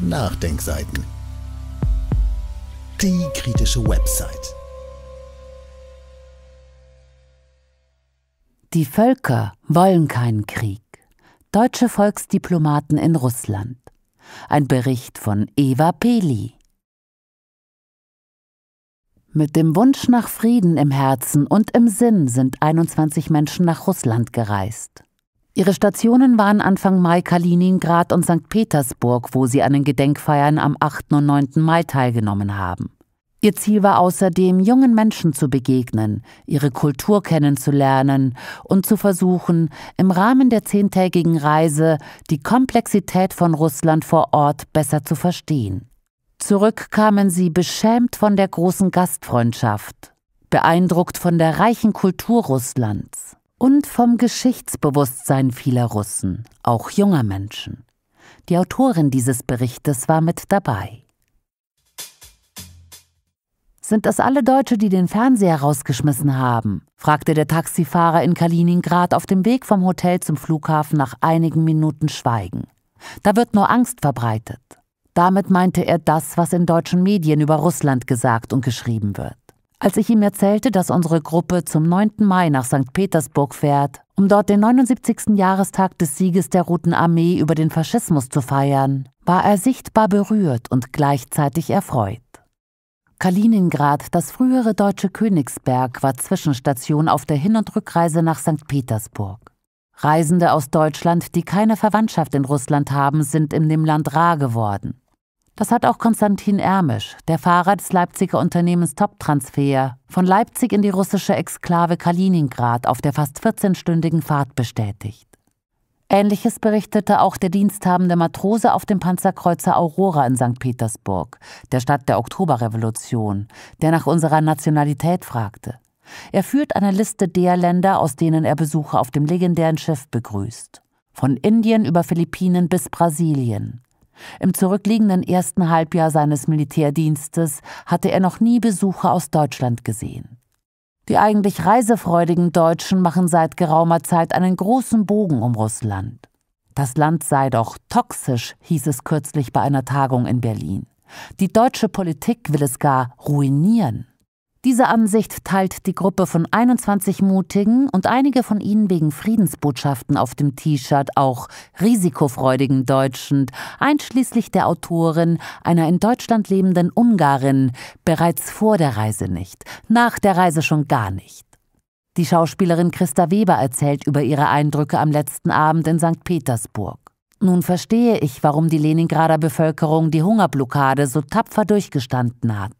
Nachdenkseiten. Die kritische Website. Die Völker wollen keinen Krieg. Deutsche Volksdiplomaten in Russland. Ein Bericht von Eva Peli. Mit dem Wunsch nach Frieden im Herzen und im Sinn sind 21 Menschen nach Russland gereist. Ihre Stationen waren Anfang Mai Kaliningrad und St. Petersburg, wo sie an den Gedenkfeiern am 8. und 9. Mai teilgenommen haben. Ihr Ziel war außerdem, jungen Menschen zu begegnen, ihre Kultur kennenzulernen und zu versuchen, im Rahmen der zehntägigen Reise die Komplexität von Russland vor Ort besser zu verstehen. Zurück kamen sie beschämt von der großen Gastfreundschaft, beeindruckt von der reichen Kultur Russlands und vom Geschichtsbewusstsein vieler Russen, auch junger Menschen. Die Autorin dieses Berichtes war mit dabei. Sind das alle Deutsche, die den Fernseher rausgeschmissen haben? fragte der Taxifahrer in Kaliningrad auf dem Weg vom Hotel zum Flughafen nach einigen Minuten Schweigen. Da wird nur Angst verbreitet. Damit meinte er das, was in deutschen Medien über Russland gesagt und geschrieben wird. Als ich ihm erzählte, dass unsere Gruppe zum 9. Mai nach St. Petersburg fährt, um dort den 79. Jahrestag des Sieges der Roten Armee über den Faschismus zu feiern, war er sichtbar berührt und gleichzeitig erfreut. Kaliningrad, das frühere deutsche Königsberg, war Zwischenstation auf der Hin- und Rückreise nach St. Petersburg. Reisende aus Deutschland, die keine Verwandtschaft in Russland haben, sind in dem Land rar geworden. Das hat auch Konstantin Ermisch, der Fahrer des Leipziger Unternehmens Top-Transfer, von Leipzig in die russische Exklave Kaliningrad auf der fast 14-stündigen Fahrt bestätigt. Ähnliches berichtete auch der diensthabende Matrose auf dem Panzerkreuzer Aurora in St. Petersburg, der Stadt der Oktoberrevolution, der nach unserer Nationalität fragte. Er führt eine Liste der Länder, aus denen er Besucher auf dem legendären Schiff begrüßt. Von Indien über Philippinen bis Brasilien. Im zurückliegenden ersten Halbjahr seines Militärdienstes hatte er noch nie Besucher aus Deutschland gesehen. Die eigentlich reisefreudigen Deutschen machen seit geraumer Zeit einen großen Bogen um Russland. Das Land sei doch toxisch, hieß es kürzlich bei einer Tagung in Berlin. Die deutsche Politik will es gar ruinieren. Diese Ansicht teilt die Gruppe von 21 mutigen und einige von ihnen wegen Friedensbotschaften auf dem T-Shirt auch risikofreudigen Deutschen, einschließlich der Autorin, einer in Deutschland lebenden Ungarin, bereits vor der Reise nicht, nach der Reise schon gar nicht. Die Schauspielerin Christa Weber erzählt über ihre Eindrücke am letzten Abend in St. Petersburg. Nun verstehe ich, warum die Leningrader Bevölkerung die Hungerblockade so tapfer durchgestanden hat.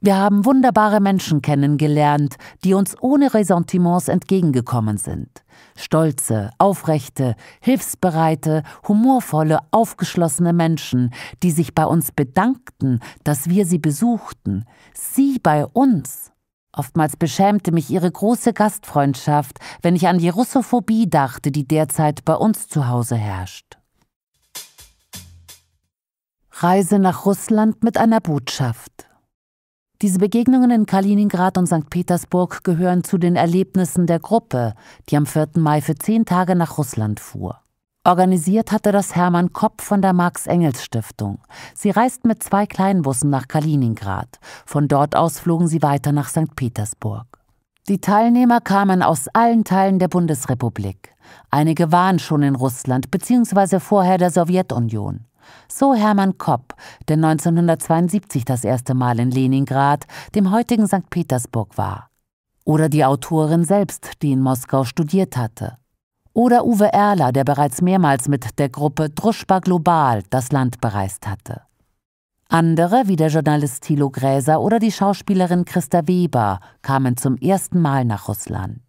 Wir haben wunderbare Menschen kennengelernt, die uns ohne Ressentiments entgegengekommen sind. Stolze, aufrechte, hilfsbereite, humorvolle, aufgeschlossene Menschen, die sich bei uns bedankten, dass wir sie besuchten. Sie bei uns. Oftmals beschämte mich ihre große Gastfreundschaft, wenn ich an die Russophobie dachte, die derzeit bei uns zu Hause herrscht. Reise nach Russland mit einer Botschaft. Diese Begegnungen in Kaliningrad und St. Petersburg gehören zu den Erlebnissen der Gruppe, die am 4. Mai für zehn Tage nach Russland fuhr. Organisiert hatte das Hermann Kopp von der Marx-Engels-Stiftung. Sie reisten mit zwei Kleinbussen nach Kaliningrad. Von dort aus flogen sie weiter nach St. Petersburg. Die Teilnehmer kamen aus allen Teilen der Bundesrepublik. Einige waren schon in Russland bzw. vorher der Sowjetunion. So Hermann Kopp, der 1972 das erste Mal in Leningrad, dem heutigen St. Petersburg war. Oder die Autorin selbst, die in Moskau studiert hatte. Oder Uwe Erler, der bereits mehrmals mit der Gruppe Druschba Global das Land bereist hatte. Andere, wie der Journalist Thilo Gräser oder die Schauspielerin Christa Weber, kamen zum ersten Mal nach Russland.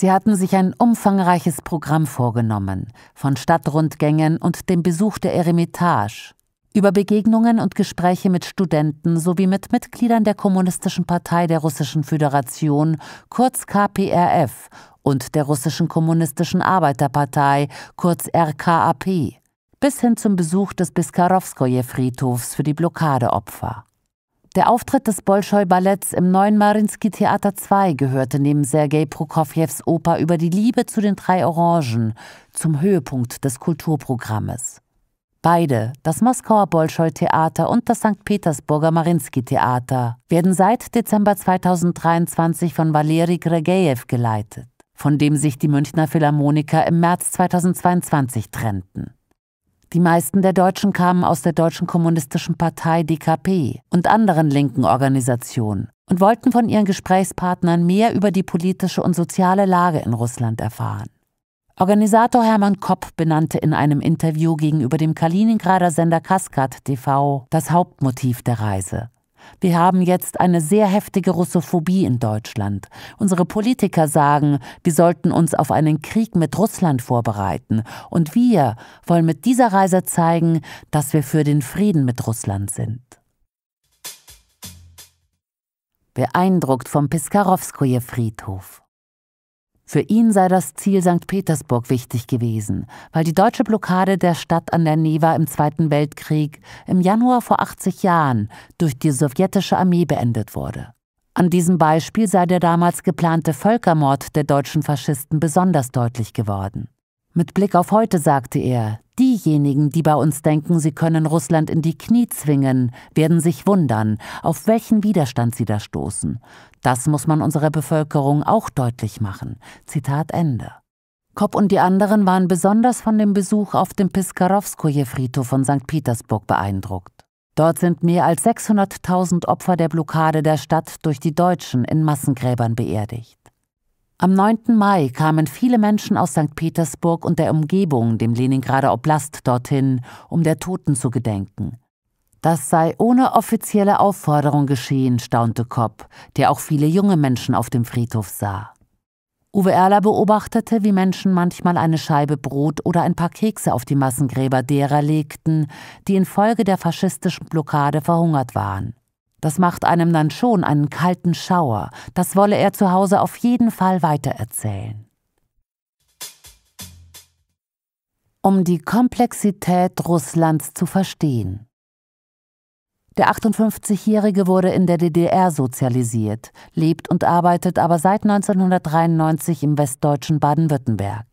Sie hatten sich ein umfangreiches Programm vorgenommen, von Stadtrundgängen und dem Besuch der Eremitage, über Begegnungen und Gespräche mit Studenten sowie mit Mitgliedern der Kommunistischen Partei der Russischen Föderation, kurz KPRF, und der Russischen Kommunistischen Arbeiterpartei, kurz RKAP, bis hin zum Besuch des Biskarowskoje-Friedhofs für die Blockadeopfer. Der Auftritt des Bolschoi-Balletts im neuen Marinsky Theater 2 gehörte neben Sergei Prokofjews Oper über die Liebe zu den drei Orangen zum Höhepunkt des Kulturprogrammes. Beide, das Moskauer Bolschoi-Theater und das St. Petersburger Marinsky-Theater, werden seit Dezember 2023 von Valeri Gregejew geleitet, von dem sich die Münchner Philharmoniker im März 2022 trennten. Die meisten der Deutschen kamen aus der Deutschen Kommunistischen Partei DKP und anderen linken Organisationen und wollten von ihren Gesprächspartnern mehr über die politische und soziale Lage in Russland erfahren. Organisator Hermann Kopp benannte in einem Interview gegenüber dem Kaliningrader Sender Kaskat TV das Hauptmotiv der Reise. Wir haben jetzt eine sehr heftige Russophobie in Deutschland. Unsere Politiker sagen, wir sollten uns auf einen Krieg mit Russland vorbereiten. Und wir wollen mit dieser Reise zeigen, dass wir für den Frieden mit Russland sind. Beeindruckt vom Piskarowskoje Friedhof. Für ihn sei das Ziel St. Petersburg wichtig gewesen, weil die deutsche Blockade der Stadt an der Neva im Zweiten Weltkrieg im Januar vor 80 Jahren durch die sowjetische Armee beendet wurde. An diesem Beispiel sei der damals geplante Völkermord der deutschen Faschisten besonders deutlich geworden. Mit Blick auf heute sagte er, diejenigen, die bei uns denken, sie können Russland in die Knie zwingen, werden sich wundern, auf welchen Widerstand sie da stoßen. Das muss man unserer Bevölkerung auch deutlich machen. Zitat Ende. Kopp und die anderen waren besonders von dem Besuch auf dem Piskarowskoje-Friedhof von St. Petersburg beeindruckt. Dort sind mehr als 600.000 Opfer der Blockade der Stadt durch die Deutschen in Massengräbern beerdigt. Am 9. Mai kamen viele Menschen aus St. Petersburg und der Umgebung, dem Leningrader Oblast, dorthin, um der Toten zu gedenken. Das sei ohne offizielle Aufforderung geschehen, staunte Kopp, der auch viele junge Menschen auf dem Friedhof sah. Uwe Erler beobachtete, wie Menschen manchmal eine Scheibe Brot oder ein paar Kekse auf die Massengräber derer legten, die infolge der faschistischen Blockade verhungert waren. Das macht einem dann schon einen kalten Schauer. Das wolle er zu Hause auf jeden Fall weitererzählen. Um die Komplexität Russlands zu verstehen. Der 58-Jährige wurde in der DDR sozialisiert, lebt und arbeitet aber seit 1993 im westdeutschen Baden-Württemberg.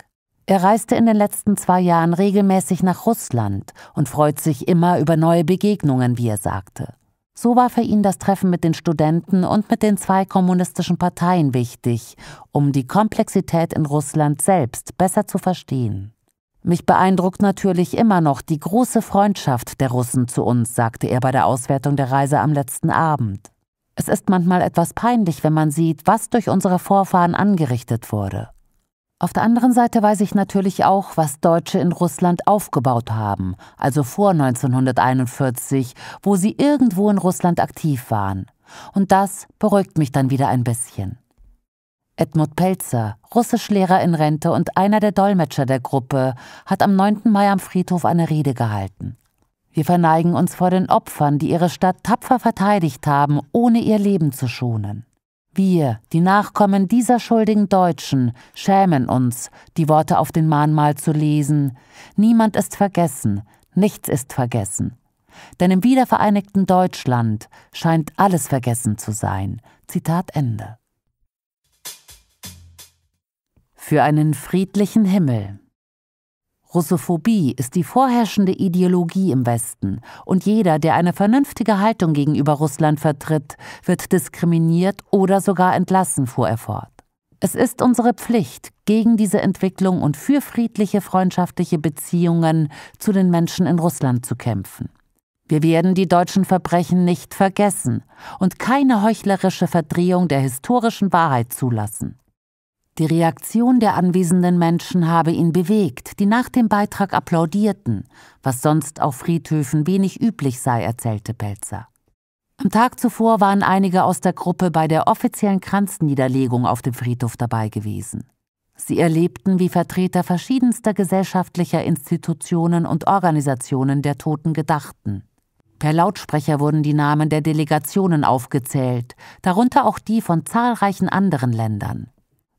Er reiste in den letzten zwei Jahren regelmäßig nach Russland und freut sich immer über neue Begegnungen, wie er sagte. So war für ihn das Treffen mit den Studenten und mit den zwei kommunistischen Parteien wichtig, um die Komplexität in Russland selbst besser zu verstehen. Mich beeindruckt natürlich immer noch die große Freundschaft der Russen zu uns, sagte er bei der Auswertung der Reise am letzten Abend. Es ist manchmal etwas peinlich, wenn man sieht, was durch unsere Vorfahren angerichtet wurde. Auf der anderen Seite weiß ich natürlich auch, was Deutsche in Russland aufgebaut haben, also vor 1941, wo sie irgendwo in Russland aktiv waren. Und das beruhigt mich dann wieder ein bisschen. Edmund Pelzer, Russischlehrer in Rente und einer der Dolmetscher der Gruppe, hat am 9. Mai am Friedhof eine Rede gehalten. Wir verneigen uns vor den Opfern, die ihre Stadt tapfer verteidigt haben, ohne ihr Leben zu schonen. Wir, die Nachkommen dieser schuldigen Deutschen, schämen uns, die Worte auf den Mahnmal zu lesen. Niemand ist vergessen, nichts ist vergessen. Denn im wiedervereinigten Deutschland scheint alles vergessen zu sein. Zitat Ende. Für einen friedlichen Himmel. Russophobie ist die vorherrschende Ideologie im Westen und jeder, der eine vernünftige Haltung gegenüber Russland vertritt, wird diskriminiert oder sogar entlassen, fuhr er fort. Es ist unsere Pflicht, gegen diese Entwicklung und für friedliche freundschaftliche Beziehungen zu den Menschen in Russland zu kämpfen. Wir werden die deutschen Verbrechen nicht vergessen und keine heuchlerische Verdrehung der historischen Wahrheit zulassen. Die Reaktion der anwesenden Menschen habe ihn bewegt, die nach dem Beitrag applaudierten, was sonst auf Friedhöfen wenig üblich sei, erzählte Pelzer. Am Tag zuvor waren einige aus der Gruppe bei der offiziellen Kranzniederlegung auf dem Friedhof dabei gewesen. Sie erlebten, wie Vertreter verschiedenster gesellschaftlicher Institutionen und Organisationen der Toten gedachten. Per Lautsprecher wurden die Namen der Delegationen aufgezählt, darunter auch die von zahlreichen anderen Ländern.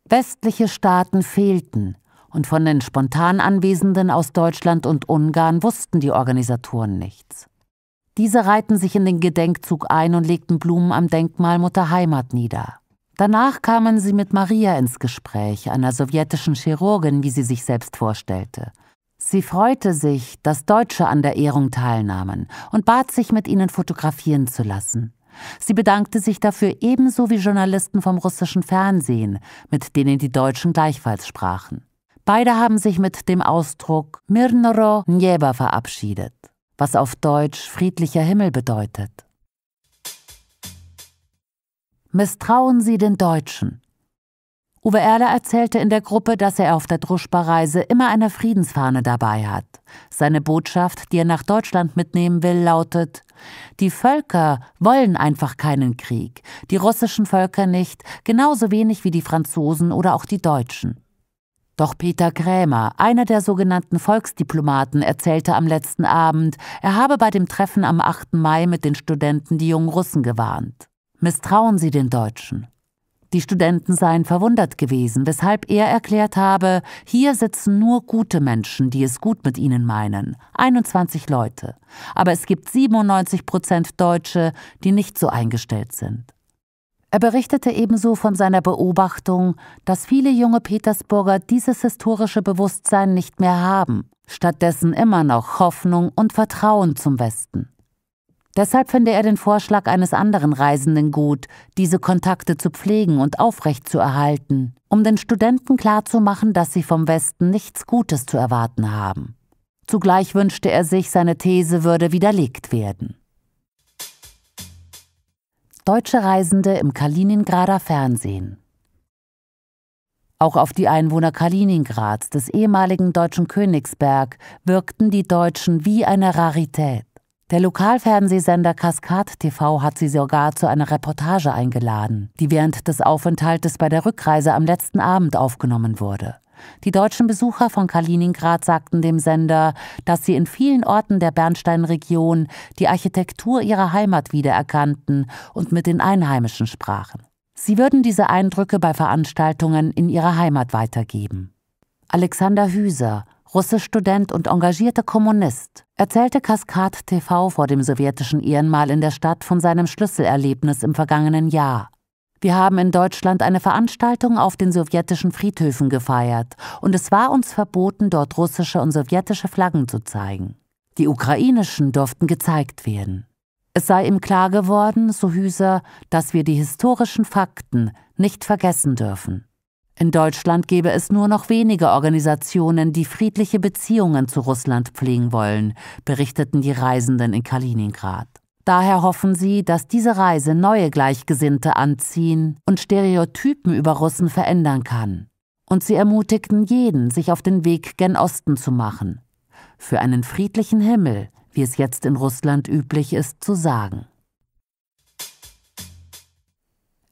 Westliche Staaten fehlten und von den spontan Anwesenden aus Deutschland und Ungarn wussten die Organisatoren nichts. Diese reihten sich in den Gedenkzug ein und legten Blumen am Denkmal Mutter Heimat nieder. Danach kamen sie mit Maria ins Gespräch, einer sowjetischen Chirurgin, wie sie sich selbst vorstellte. Sie freute sich, dass Deutsche an der Ehrung teilnahmen und bat sich, mit ihnen fotografieren zu lassen. Sie bedankte sich dafür ebenso wie Journalisten vom russischen Fernsehen, mit denen die Deutschen gleichfalls sprachen. Beide haben sich mit dem Ausdruck Mirnoro Njeba verabschiedet, was auf Deutsch friedlicher Himmel bedeutet. Misstrauen Sie den Deutschen. Uwe Erler erzählte in der Gruppe, dass er auf der Druschba-Reise immer eine Friedensfahne dabei hat. Seine Botschaft, die er nach Deutschland mitnehmen will, lautet: Die Völker wollen einfach keinen Krieg. Die russischen Völker nicht, genauso wenig wie die Franzosen oder auch die Deutschen. Doch Peter Krämer, einer der sogenannten Volksdiplomaten, erzählte am letzten Abend, er habe bei dem Treffen am 8. Mai mit den Studenten die jungen Russen gewarnt. Misstrauen Sie den Deutschen. Die Studenten seien verwundert gewesen, weshalb er erklärt habe, hier sitzen nur gute Menschen, die es gut mit ihnen meinen, 21 Leute. Aber es gibt 97 Prozent Deutsche, die nicht so eingestellt sind. Er berichtete ebenso von seiner Beobachtung, dass viele junge Petersburger dieses historische Bewusstsein nicht mehr haben, stattdessen immer noch Hoffnung und Vertrauen zum Westen. Deshalb finde er den Vorschlag eines anderen Reisenden gut, diese Kontakte zu pflegen und aufrechtzuerhalten, um den Studenten klarzumachen, dass sie vom Westen nichts Gutes zu erwarten haben. Zugleich wünschte er sich, seine These würde widerlegt werden. Deutsche Reisende im Kaliningrader Fernsehen auch auf die Einwohner Kaliningrads, des ehemaligen deutschen Königsberg, wirkten die Deutschen wie eine Rarität. Der Lokalfernsehsender Kaskad TV hat sie sogar zu einer Reportage eingeladen, die während des Aufenthaltes bei der Rückreise am letzten Abend aufgenommen wurde. Die deutschen Besucher von Kaliningrad sagten dem Sender, dass sie in vielen Orten der Bernsteinregion die Architektur ihrer Heimat wiedererkannten und mit den Einheimischen sprachen. Sie würden diese Eindrücke bei Veranstaltungen in ihrer Heimat weitergeben. Alexander Hüser, Russisch-Student und engagierter Kommunist, erzählte Kaskad TV vor dem sowjetischen Ehrenmal in der Stadt von seinem Schlüsselerlebnis im vergangenen Jahr. Wir haben in Deutschland eine Veranstaltung auf den sowjetischen Friedhöfen gefeiert und es war uns verboten, dort russische und sowjetische Flaggen zu zeigen. Die ukrainischen durften gezeigt werden. Es sei ihm klar geworden, so Hüser, dass wir die historischen Fakten nicht vergessen dürfen. In Deutschland gäbe es nur noch wenige Organisationen, die friedliche Beziehungen zu Russland pflegen wollen, berichteten die Reisenden in Kaliningrad. Daher hoffen sie, dass diese Reise neue Gleichgesinnte anziehen und Stereotypen über Russen verändern kann. Und sie ermutigten jeden, sich auf den Weg gen Osten zu machen. Für einen friedlichen Himmel, wie es jetzt in Russland üblich ist zu sagen.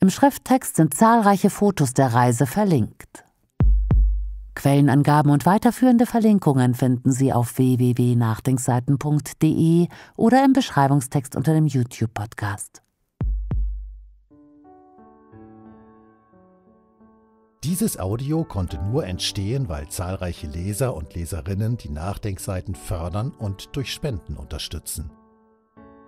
Im Schrifttext sind zahlreiche Fotos der Reise verlinkt. Quellenangaben und weiterführende Verlinkungen finden Sie auf www.nachdenkseiten.de oder im Beschreibungstext unter dem YouTube-Podcast. Dieses Audio konnte nur entstehen, weil zahlreiche Leser und Leserinnen die Nachdenkseiten fördern und durch Spenden unterstützen.